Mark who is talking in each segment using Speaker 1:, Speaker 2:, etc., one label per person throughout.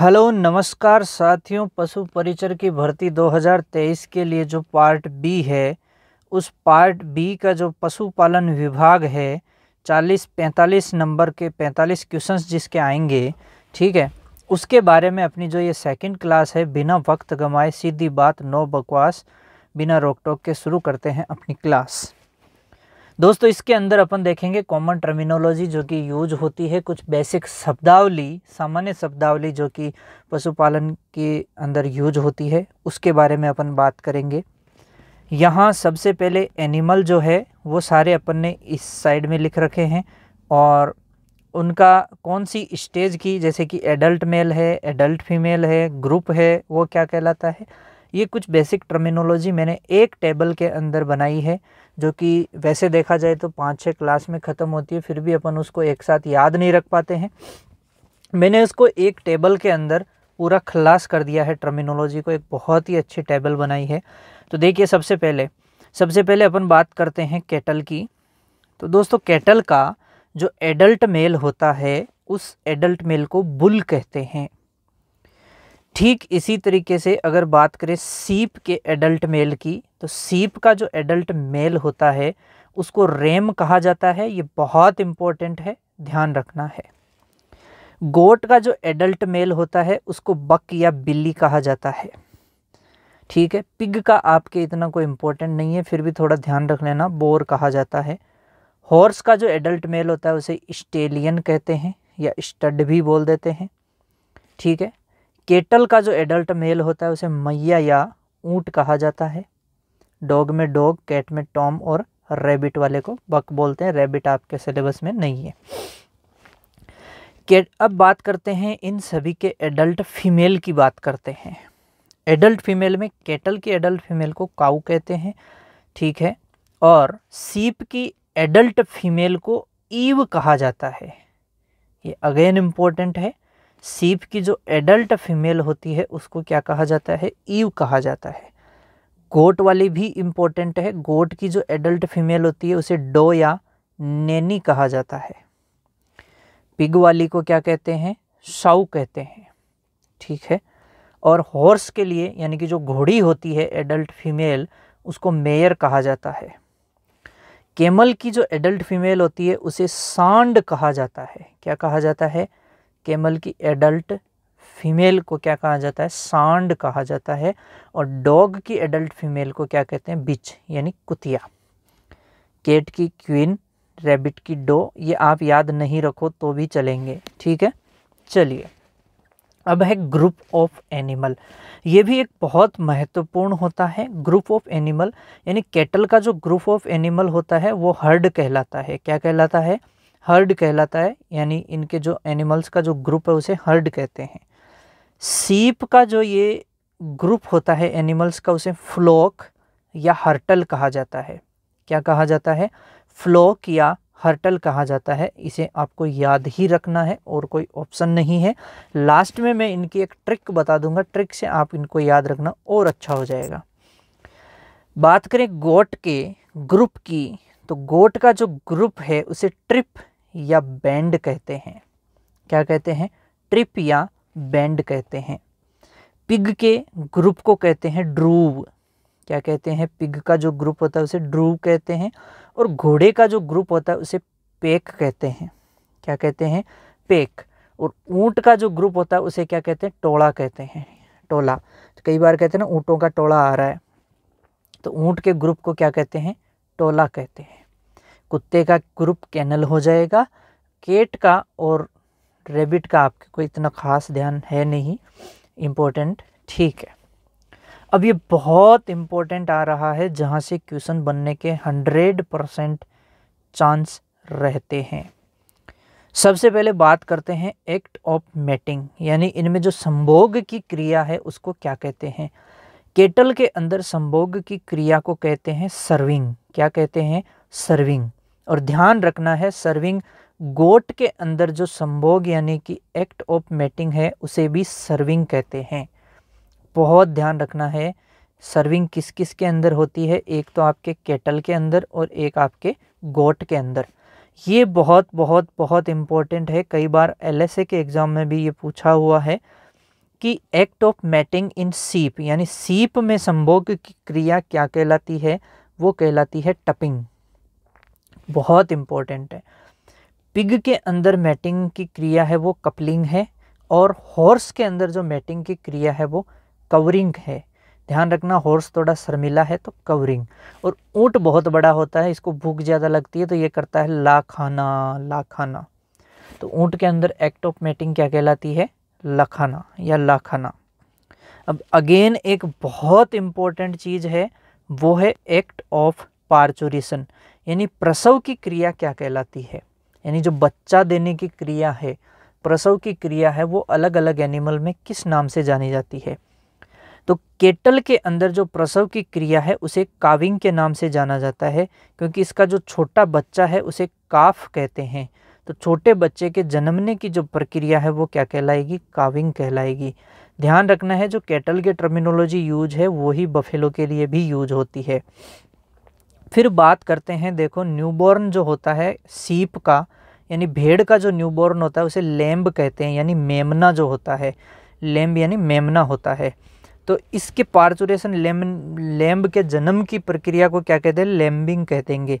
Speaker 1: hello नमस्कार साथियों पशु परिचर की भर्ती 2023 के लिए जो पार्ट बी है उस पार्ट बी का जो पशुपालन विभाग है 40-45 नंबर के 45 क्वेश्चंस जिसके आएंगे ठीक है उसके बारे में अपनी जो ये सेकंड क्लास है बिना वक्त गमाए सीधी बात नो बकवास बिना रोक टोक के शुरू करते हैं अपनी क्लास दोस्तों इसके अंदर अपन देखेंगे कॉमन टर्मिनोलॉजी जो कि यूज होती है कुछ बेसिक शब्दावली सामान्य शब्दावली जो कि पशुपालन के अंदर यूज होती है उसके बारे में अपन बात करेंगे यहाँ सबसे पहले एनिमल जो है वो सारे अपन ने इस साइड में लिख रखे हैं और उनका कौन सी स्टेज की जैसे कि एडल्ट मेल है एडल्ट फीमेल है ग्रुप है वो क्या कहलाता है ये कुछ बेसिक टर्मिनोलॉजी मैंने एक टेबल के अंदर बनाई है जो कि वैसे देखा जाए तो पाँच छः क्लास में ख़त्म होती है फिर भी अपन उसको एक साथ याद नहीं रख पाते हैं मैंने उसको एक टेबल के अंदर पूरा खलास कर दिया है टर्मिनोलॉजी को एक बहुत ही अच्छी टेबल बनाई है तो देखिए सबसे पहले सबसे पहले अपन बात करते हैं केटल की तो दोस्तों केटल का जो एडल्ट मेल होता है उस एडल्ट मेल को बुल कहते हैं ठीक इसी तरीके से अगर बात करें सीप के एडल्ट मेल की तो सीप का जो एडल्ट मेल होता है उसको रेम कहा जाता है ये बहुत इम्पोर्टेंट है ध्यान रखना है गोट का जो एडल्ट मेल होता है उसको बक या बिल्ली कहा जाता है ठीक है पिग का आपके इतना कोई इम्पोर्टेंट नहीं है फिर भी थोड़ा ध्यान रख लेना बोर कहा जाता है हॉर्स का जो एडल्ट मेल होता है उसे स्टेलियन कहते हैं या स्टड भी बोल देते हैं ठीक है केटल का जो एडल्ट मेल होता है उसे मैया या ऊंट कहा जाता है डॉग में डॉग कैट में टॉम और रैबिट वाले को बक बोलते हैं रैबिट आपके सिलेबस में नहीं है के अब बात करते हैं इन सभी के एडल्ट फीमेल की बात करते हैं एडल्ट फीमेल में केटल की एडल्ट फीमेल को काऊ कहते हैं ठीक है और सीप की एडल्ट फीमेल को ईव कहा जाता है ये अगेन इम्पोर्टेंट है सीप की जो एडल्ट फीमेल होती है उसको क्या कहा जाता है ईव कहा जाता है गोट वाली भी इम्पोर्टेंट है गोट की जो एडल्ट फीमेल होती है उसे डो या नैनी कहा जाता है पिग वाली को क्या कहते हैं शाऊ कहते हैं ठीक है और हॉर्स के लिए यानी कि जो घोड़ी होती है एडल्ट फीमेल उसको मेयर कहा जाता है केमल की जो एडल्ट फीमेल होती है उसे सांड कहा जाता है क्या कहा जाता है केमल की एडल्ट फीमेल को क्या कहा जाता है सांड कहा जाता है और डॉग की एडल्ट फीमेल को क्या कहते हैं बिच यानी कुतिया केट की क्वीन रैबिट की डो ये आप याद नहीं रखो तो भी चलेंगे ठीक है चलिए अब है ग्रुप ऑफ एनिमल ये भी एक बहुत महत्वपूर्ण होता है ग्रुप ऑफ एनिमल यानी कैटल का जो ग्रुप ऑफ एनिमल होता है वो हर्ड कहलाता है क्या कहलाता है हर्ड कहलाता है यानी इनके जो एनिमल्स का जो ग्रुप है उसे हर्ड कहते हैं सीप का जो ये ग्रुप होता है एनिमल्स का उसे फ्लोक या हर्टल कहा जाता है क्या कहा जाता है फ्लोक या हर्टल कहा जाता है इसे आपको याद ही रखना है और कोई ऑप्शन नहीं है लास्ट में मैं इनकी एक ट्रिक बता दूंगा ट्रिक से आप इनको याद रखना और अच्छा हो जाएगा बात करें गोट के ग्रुप की तो गोट का जो ग्रुप है उसे ट्रिप या बैंड कहते हैं क्या कहते हैं ट्रिप या बैंड कहते हैं पिग के ग्रुप को कहते हैं ड्रूव क्या कहते हैं पिग का जो ग्रुप होता है उसे ड्रूव कहते हैं और घोड़े का जो ग्रुप होता है उसे पेक कहते हैं क्या कहते हैं पेक और ऊँट का जो ग्रुप होता है उसे क्या कहते हैं टोला कहते हैं टोला तो कई बार कहते हैं ना ऊँटों का टोला आ रहा है तो ऊँट के ग्रुप को क्या कहते हैं टोला कहते हैं कुत्ते का ग्रुप कैनल हो जाएगा केट का और रेबिट का आपके कोई इतना ख़ास ध्यान है नहीं इम्पोर्टेंट ठीक है अब ये बहुत इम्पोर्टेंट आ रहा है जहाँ से क्वेश्चन बनने के हंड्रेड परसेंट चांस रहते हैं सबसे पहले बात करते हैं एक्ट ऑफ मेटिंग यानी इनमें जो संभोग की क्रिया है उसको क्या कहते हैं केटल के अंदर संभोग की क्रिया को कहते हैं सर्विंग क्या कहते हैं सर्विंग और ध्यान रखना है सर्विंग गोट के अंदर जो संभोग यानी कि एक्ट ऑफ मेटिंग है उसे भी सर्विंग कहते हैं बहुत ध्यान रखना है सर्विंग किस किस के अंदर होती है एक तो आपके केटल के अंदर और एक आपके गोट के अंदर ये बहुत बहुत बहुत इम्पोर्टेंट है कई बार एलएसए के एग्ज़ाम में भी ये पूछा हुआ है कि एक्ट ऑफ मैटिंग इन सीप यानी सीप में संभोग की क्रिया क्या कहलाती है वो कहलाती है टपिंग बहुत इम्पोर्टेंट है पिग के अंदर मैटिंग की क्रिया है वो कपलिंग है और हॉर्स के अंदर जो मैटिंग की क्रिया है वो कवरिंग है ध्यान रखना हॉर्स थोड़ा शर्मिला है तो कवरिंग और ऊँट बहुत बड़ा होता है इसको भूख ज़्यादा लगती है तो ये करता है लाखाना लाखाना तो ऊँट के अंदर एक्ट ऑफ मैटिंग क्या कहलाती है लखाना या लाखाना अब अगेन एक बहुत इम्पॉर्टेंट चीज़ है वो है एक्ट ऑफ पार्चुरेशन यानी प्रसव की क्रिया क्या कहलाती है यानी जो बच्चा देने की क्रिया है प्रसव की क्रिया है वो अलग अलग एनिमल में किस नाम से जानी जाती है तो केटल के अंदर जो प्रसव की क्रिया है उसे काविंग के नाम से जाना जाता है क्योंकि इसका जो छोटा बच्चा है उसे काफ कहते हैं तो छोटे बच्चे के जन्मने की जो प्रक्रिया है वो क्या कहलाएगी काविंग कहलाएगी ध्यान रखना है जो केटल के टर्मिनोलॉजी यूज है वही बफेलो के लिए भी यूज होती है फिर बात करते हैं देखो न्यूबॉर्न जो होता है सीप का यानी भेड़ का जो न्यूबॉर्न होता है उसे लेम्ब कहते हैं यानी मेमना जो होता है लेम्ब यानी मेमना होता है तो इसके पार्चुरेशन लेम लेम्ब के जन्म की प्रक्रिया को क्या कहते हैं लेम्बिंग कह देंगे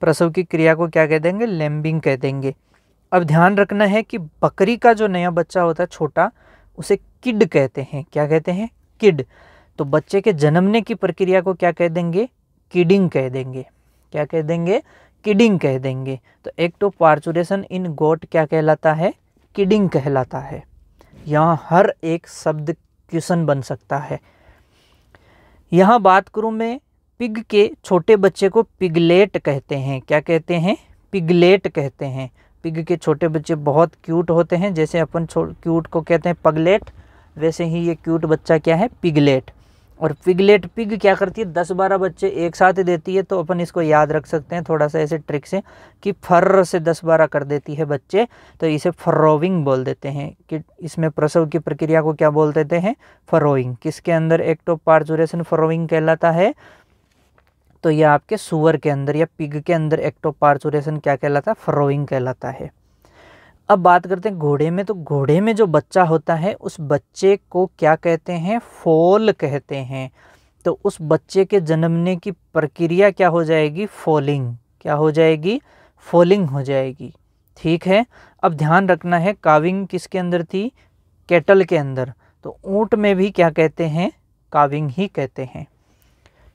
Speaker 1: प्रसव की क्रिया को क्या कह देंगे लेम्बिंग कह देंगे अब ध्यान रखना है कि बकरी का जो नया बच्चा होता है छोटा उसे किड कहते हैं क्या कहते हैं किड तो बच्चे के जन्मने की प्रक्रिया को क्या कह देंगे किडिंग कह देंगे क्या कह देंगे किडिंग कह देंगे तो, तो पार्चुरेशन इन गोट क्या कहलाता है किडिंग कहलाता है यहाँ हर एक शब्द क्वेश्चन बन सकता है यहाँ बात करूँ मैं पिग के छोटे बच्चे को पिगलेट कहते हैं क्या कहते हैं पिगलेट कहते हैं पिग के छोटे बच्चे बहुत क्यूट होते हैं जैसे अपन क्यूट को कहते हैं पगलेट वैसे ही ये क्यूट बच्चा क्या है पिगलेट और पिगलेट पिग क्या करती है दस बारह बच्चे एक साथ देती है तो अपन इसको याद रख सकते हैं थोड़ा सा ऐसे ट्रिक से कि फर्र से दस बारह कर देती है बच्चे तो इसे फर्रोविंग बोल देते हैं कि इसमें प्रसव की प्रक्रिया को क्या बोल देते हैं फरोइंग किसके अंदर एक्टो पार्चुरेशन फरोइंग कहलाता है तो यह आपके सुअर के अंदर या पिग के अंदर एक्टो पार्चुरेशन क्या कहलाता है फरोइंग कहलाता है अब बात करते हैं घोड़े में तो घोड़े में जो बच्चा होता है उस बच्चे को क्या कहते हैं फोल कहते हैं तो उस बच्चे के जन्मने की प्रक्रिया क्या हो जाएगी फॉलिंग क्या हो जाएगी फॉलिंग हो जाएगी ठीक है अब ध्यान रखना है काविंग किसके अंदर थी केटल के अंदर तो ऊँट में भी क्या कहते हैं काविंग ही कहते हैं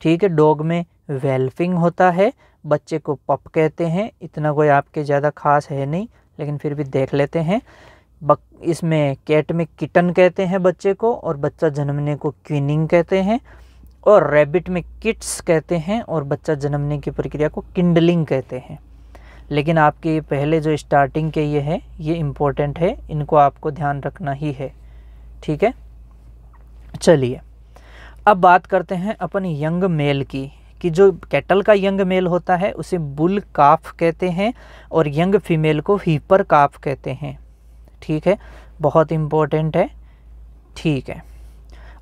Speaker 1: ठीक है डॉग में वेल्फिंग होता है बच्चे को पप कहते हैं इतना कोई आपके ज़्यादा खास है नहीं लेकिन फिर भी देख लेते हैं बक इसमें कैट में किटन कहते हैं बच्चे को और बच्चा जन्मने को क्विनिंग कहते हैं और रैबिट में किट्स कहते हैं और बच्चा जन्मने की प्रक्रिया को किंडलिंग कहते हैं लेकिन आपके पहले जो स्टार्टिंग के ये है ये इम्पोर्टेंट है इनको आपको ध्यान रखना ही है ठीक है चलिए अब बात करते हैं अपन यंग मेल की कि जो कैटल का यंग मेल होता है उसे बुल काफ कहते हैं और यंग फीमेल को हीपर काफ कहते हैं ठीक है बहुत इम्पोर्टेंट है ठीक है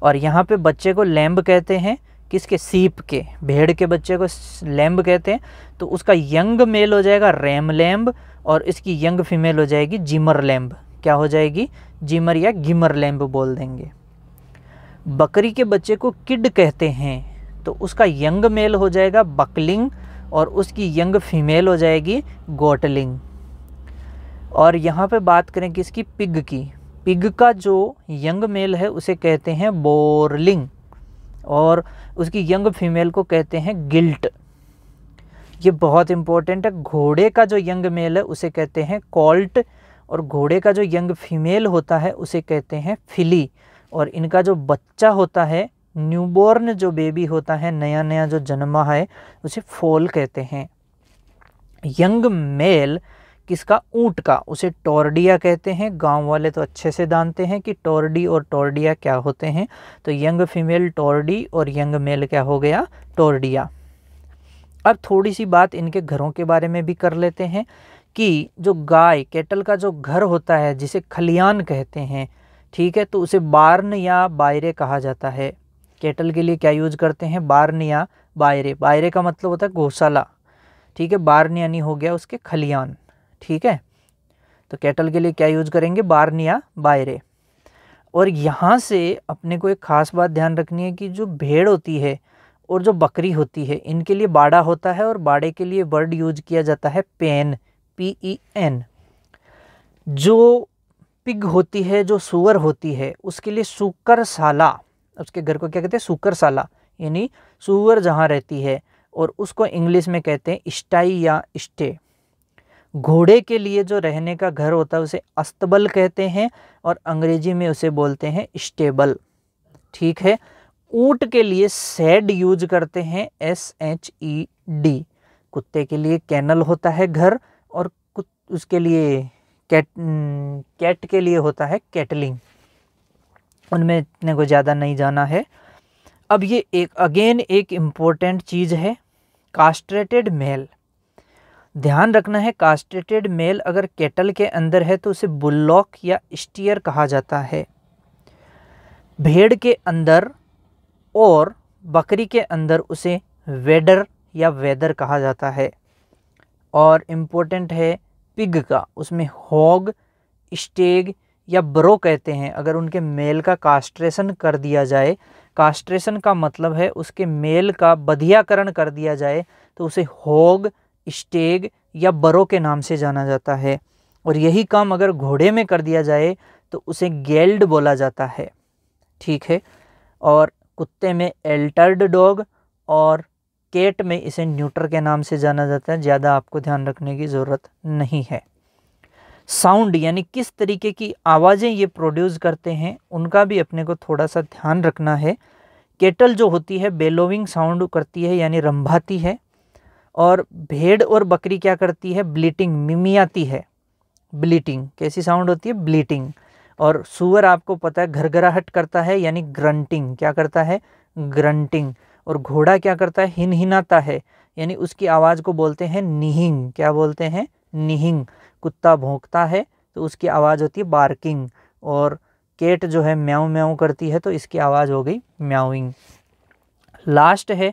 Speaker 1: और यहाँ पे बच्चे को लैम्ब कहते हैं किसके सीप के भेड़ के बच्चे को लैम्ब कहते हैं तो उसका यंग मेल हो जाएगा रैम लैम्ब और इसकी यंग फीमेल हो जाएगी जिमर लैम्ब क्या हो जाएगी जिमर या गिमर लैम्ब बोल देंगे बकरी के बच्चे को किड कहते हैं तो उसका यंग मेल हो जाएगा बकलिंग और उसकी यंग फीमेल हो जाएगी गोटलिंग और यहाँ पे बात करें कि इसकी पिग की पिग का जो यंग मेल है उसे कहते हैं बोरलिंग और उसकी यंग फीमेल को कहते हैं गिल्ट ये बहुत इम्पोर्टेंट है घोड़े का जो यंग मेल है उसे कहते हैं कॉल्ट और घोड़े का जो यंग फीमेल होता है उसे कहते हैं फिली और इनका जो बच्चा होता है न्यूबॉर्न जो बेबी होता है नया नया जो जन्मा है उसे फोल कहते हैं यंग मेल किसका ऊँट का उसे टोरडिया कहते हैं गांव वाले तो अच्छे से जानते हैं कि टोरडी और टोरडिया क्या होते हैं तो यंग फीमेल टोरडी और यंग मेल क्या हो गया टोरडिया अब थोड़ी सी बात इनके घरों के बारे में भी कर लेते हैं कि जो गाय केटल का जो घर होता है जिसे खलियान कहते हैं ठीक है तो उसे बार्न या बायरे कहा जाता है केटल के लिए क्या यूज करते हैं बार्न या बायरे बायरे का मतलब होता है गौशाला ठीक है बार्न यानी हो गया उसके खलियान ठीक है तो केटल के लिए क्या यूज करेंगे बार्न या बायरे और यहाँ से अपने को एक खास बात ध्यान रखनी है कि जो भेड़ होती है और जो बकरी होती है इनके लिए बाड़ा होता है और बाड़े के लिए वर्ड यूज किया जाता है पेन पी ई एन जो पिग होती है जो सुअर होती है उसके लिए सुकरसाला उसके घर को क्या कहते हैं सुकरसाला यानी सुअर जहाँ रहती है और उसको इंग्लिश में कहते हैं इस्टाई या इस्टे घोड़े के लिए जो रहने का घर होता है उसे अस्तबल कहते हैं और अंग्रेजी में उसे बोलते हैं स्टेबल ठीक है ऊँट के लिए सेड यूज करते हैं एस एच ई डी कुत्ते के लिए कैनल होता है घर और उसके लिए कैट कैट के लिए होता है कैटलिंग उनमें इतने को ज़्यादा नहीं जाना है अब ये एक अगेन एक इम्पोर्टेंट चीज़ है कास्ट्रेटेड मेल ध्यान रखना है कास्ट्रेटेड मेल अगर केटल के अंदर है तो उसे बुल्लॉक या स्टीयर कहा जाता है भेड़ के अंदर और बकरी के अंदर उसे वेडर या वेदर कहा जाता है और इम्पोर्टेंट है पिग का उसमें हॉग स्टेग या ब्रो कहते हैं अगर उनके मेल का कास्ट्रेशन कर दिया जाए कास्ट्रेशन का मतलब है उसके मेल का बधियाकरण कर दिया जाए तो उसे होग स्टेग या बरो के नाम से जाना जाता है और यही काम अगर घोड़े में कर दिया जाए तो उसे गेल्ड बोला जाता है ठीक है और कुत्ते में एल्टर्ड डॉग और केट में इसे न्यूटर के नाम से जाना जाता है ज़्यादा आपको ध्यान रखने की ज़रूरत नहीं है साउंड यानी किस तरीके की आवाज़ें ये प्रोड्यूस करते हैं उनका भी अपने को थोड़ा सा ध्यान रखना है केटल जो होती है बेलोविंग साउंड करती है यानी रंभाती है और भेड़ और बकरी क्या करती है ब्लीटिंग मिमियाती है ब्लीटिंग कैसी साउंड होती है ब्लीटिंग और सुअर आपको पता है घरघराहट करता है यानी ग्रंटिंग क्या करता है ग्रंटिंग और घोड़ा क्या करता है हिनहिनाता है यानी उसकी आवाज़ को बोलते हैं निहिंग क्या बोलते हैं निहिंग कुत्ता भोंकता है तो उसकी आवाज़ होती है बार्किंग और केट जो है म्याऊ म्याऊ करती है तो इसकी आवाज़ हो गई म्याउिंग लास्ट है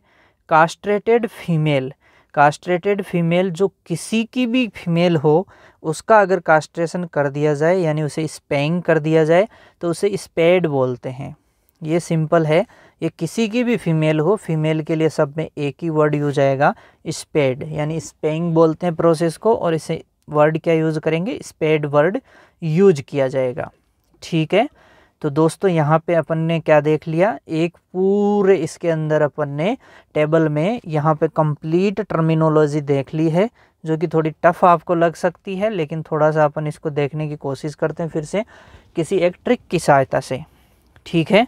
Speaker 1: कास्ट्रेटेड फीमेल कास्ट्रेटेड फीमेल जो किसी की भी फीमेल हो उसका अगर कास्ट्रेशन कर दिया जाए यानी उसे स्पेंग कर दिया जाए तो उसे स्पेड बोलते हैं ये सिंपल है ये किसी की भी फीमेल हो फीमेल के लिए सब में एक ही वर्ड यूज आएगा स्पेड यानी स्पेंग बोलते हैं प्रोसेस को और इसे वर्ड क्या यूज़ करेंगे स्पेड वर्ड यूज किया जाएगा ठीक है तो दोस्तों यहाँ पे अपन ने क्या देख लिया एक पूरे इसके अंदर अपन ने टेबल में यहाँ पे कंप्लीट टर्मिनोलॉजी देख ली है जो कि थोड़ी टफ आपको लग सकती है लेकिन थोड़ा सा अपन इसको देखने की कोशिश करते हैं फिर से किसी एक ट्रिक की सहायता से ठीक है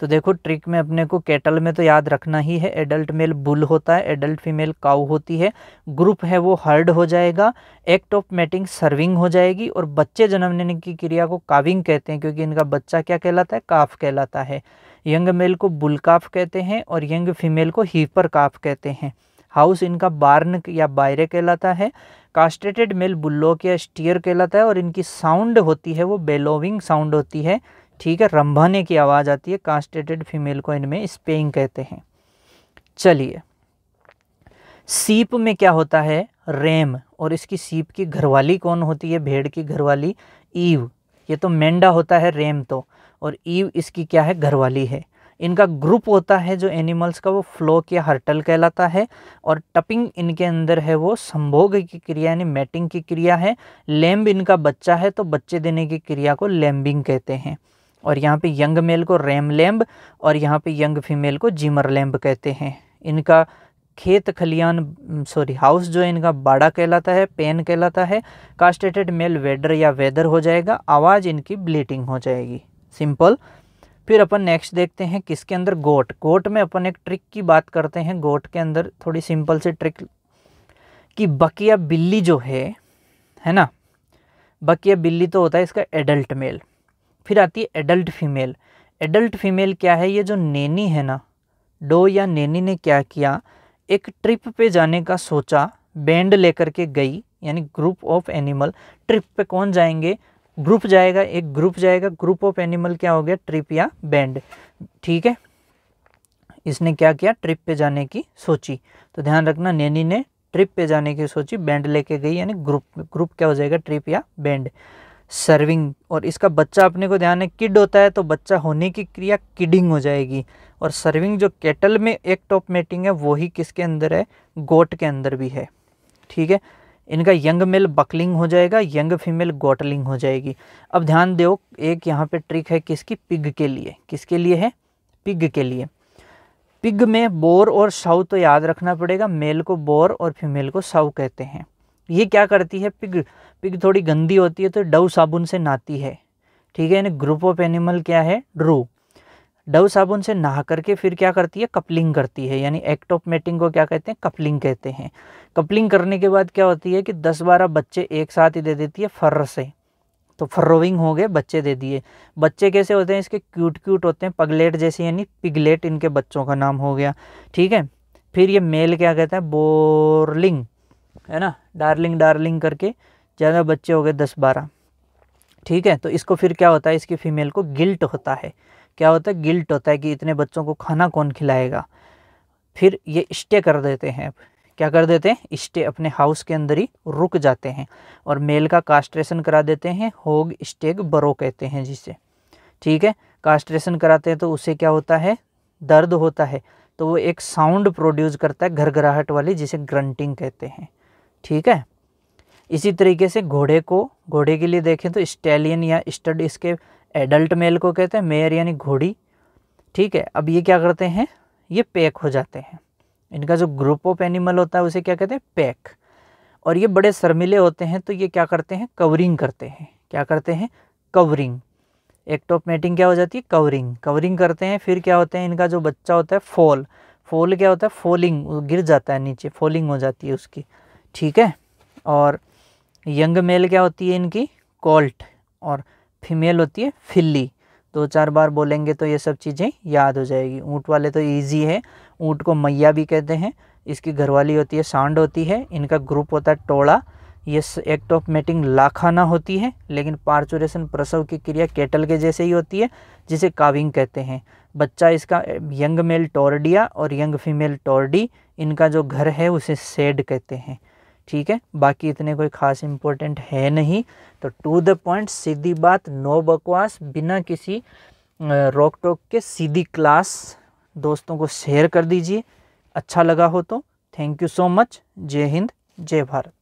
Speaker 1: तो देखो ट्रिक में अपने को कैटल में तो याद रखना ही है एडल्ट मेल बुल होता है एडल्ट फीमेल काउ होती है ग्रुप है वो हर्ड हो जाएगा एक्ट ऑफ मेटिंग सर्विंग हो जाएगी और बच्चे जन्म लेने की क्रिया को काविंग कहते हैं क्योंकि इनका बच्चा क्या कहलाता है काफ कहलाता है यंग मेल को बुल काफ कहते हैं और यंग फीमेल को हीपर काफ कहते हैं हाउस इनका बार्न या बायरे कहलाता है कास्ट्रेटेड मेल बुल्लोक या स्टीयर कहलाता है और इनकी साउंड होती है वो बेलोविंग साउंड होती है ठीक है रंभाने की आवाज़ आती है कांस्टेटेड फीमेल को इनमें स्पेइंग कहते हैं चलिए सीप में क्या होता है रेम और इसकी सीप की घरवाली कौन होती है भेड़ की घरवाली ईव ये तो मेंढा होता है रेम तो और ईव इसकी क्या है घरवाली है इनका ग्रुप होता है जो एनिमल्स का वो फ्लोक या हर्टल कहलाता है और टपिंग इनके अंदर है वो संभोग की क्रिया यानी मैटिंग की क्रिया है लैम्ब इनका बच्चा है तो बच्चे देने की क्रिया को लैम्बिंग कहते हैं और यहाँ पे यंग मेल को रैम लैम्ब और यहाँ पे यंग फीमेल को जिमर लैम्ब कहते हैं इनका खेत खलियान सॉरी हाउस जो है इनका बाड़ा कहलाता है पेन कहलाता है कास्टेटेड मेल वेडर या वेदर हो जाएगा आवाज़ इनकी ब्लीटिंग हो जाएगी सिंपल फिर अपन नेक्स्ट देखते हैं किसके अंदर गोट गोट में अपन एक ट्रिक की बात करते हैं गोट के अंदर थोड़ी सिंपल सी ट्रिक कि बकिया बिल्ली जो है है ना बकिया बिल्ली तो होता है इसका एडल्ट मेल फिर आती है एडल्ट फीमेल एडल्ट फीमेल क्या है ये जो नैनी है ना डो या नैनी ने क्या किया एक ट्रिप पे जाने का सोचा बैंड लेकर के गई यानी ग्रुप ऑफ एनिमल ट्रिप पे कौन जाएंगे ग्रुप जाएगा एक ग्रुप जाएगा ग्रुप ऑफ एनिमल क्या हो गया ट्रिप या बैंड ठीक है इसने क्या किया ट्रिप पे जाने की सोची तो ध्यान रखना नैनी ने ट्रिप पे जाने की सोची बैंड लेके गई यानी ग्रुप ग्रुप क्या हो जाएगा ट्रिप या बैंड सर्विंग और इसका बच्चा अपने को ध्यान है किड होता है तो बच्चा होने की क्रिया किडिंग हो जाएगी और सर्विंग जो केटल में एक टॉप मेटिंग है वही किसके अंदर है गोट के अंदर भी है ठीक है इनका यंग मेल बकलिंग हो जाएगा यंग फीमेल गोटलिंग हो जाएगी अब ध्यान दो एक यहाँ पे ट्रिक है किसकी पिग के लिए किसके लिए है पिग के लिए पिग में बोर और साउ तो याद रखना पड़ेगा मेल को बोर और फीमेल को साउ कहते हैं ये क्या करती है पिग पिग थोड़ी गंदी होती है तो डव साबुन से नहाती है ठीक है यानी ग्रुप ऑफ एनिमल क्या है ड्रू डव साबुन से नहा करके फिर क्या करती है कपलिंग करती है यानी एक्ट ऑफ मेटिंग को क्या कहते हैं कपलिंग कहते हैं कपलिंग करने के बाद क्या होती है कि दस बारह बच्चे एक साथ ही दे देती है फर्र से तो फर्रोविंग हो गए बच्चे दे दिए बच्चे कैसे होते हैं इसके क्यूट क्यूट होते हैं पगलेट जैसे यानी पिगलेट इनके बच्चों का नाम हो गया ठीक है फिर ये मेल क्या कहते हैं बोरलिंग है ना डार्लिंग डार्लिंग करके ज़्यादा बच्चे हो गए दस बारह ठीक है तो इसको फिर क्या होता है इसकी फीमेल को गिल्ट होता है क्या होता है गिल्ट होता है कि इतने बच्चों को खाना कौन खिलाएगा फिर ये स्टे कर देते हैं क्या कर देते हैं स्टे अपने हाउस के अंदर ही रुक जाते हैं और मेल का कास्ट्रेशन करा देते हैं होग स्टेग बरो कहते हैं जिसे ठीक है कास्ट्रेशन कराते हैं तो उसे क्या होता है दर्द होता है तो वो एक साउंड प्रोड्यूस करता है घरघराहट वाली जिसे ग्रंटिंग कहते हैं ठीक है इसी तरीके से घोड़े को घोड़े के लिए देखें तो स्टेलियन या स्टड इसके एडल्ट मेल को कहते हैं मेयर यानी घोड़ी ठीक है अब ये क्या करते हैं ये पैक हो जाते हैं इनका जो ग्रुप ऑफ एनिमल होता है उसे क्या कहते हैं पैक और ये बड़े शर्मिले होते हैं तो ये क्या करते हैं कवरिंग करते हैं क्या करते हैं कवरिंग एक टॉप तो मेटिंग क्या हो जाती है कवरिंग कवरिंग करते हैं फिर क्या होते हैं इनका जो बच्चा होता है फॉल फॉल क्या होता है फॉलिंग गिर जाता है नीचे फॉलिंग हो जाती है उसकी ठीक है और यंग मेल क्या होती है इनकी कॉल्ट और फीमेल होती है फिल्ली दो चार बार बोलेंगे तो ये सब चीज़ें याद हो जाएगी ऊँट वाले तो ईजी है ऊँट को मैया भी कहते हैं इसकी घरवाली होती है सांड होती है इनका ग्रुप होता है टोड़ा ये एक्ट ऑफ मेटिंग लाखाना होती है लेकिन पार्चुरेशन प्रसव की क्रिया केटल के जैसे ही होती है जिसे काविंग कहते हैं बच्चा इसका यंग मेल टोरडिया और यंग फीमेल टोरडी इनका जो घर है उसे सेड कहते हैं ठीक है बाकी इतने कोई खास इम्पोर्टेंट है नहीं तो टू द पॉइंट सीधी बात नो बकवास बिना किसी रोक टोक के सीधी क्लास दोस्तों को शेयर कर दीजिए अच्छा लगा हो तो थैंक यू सो मच जय हिंद जय भारत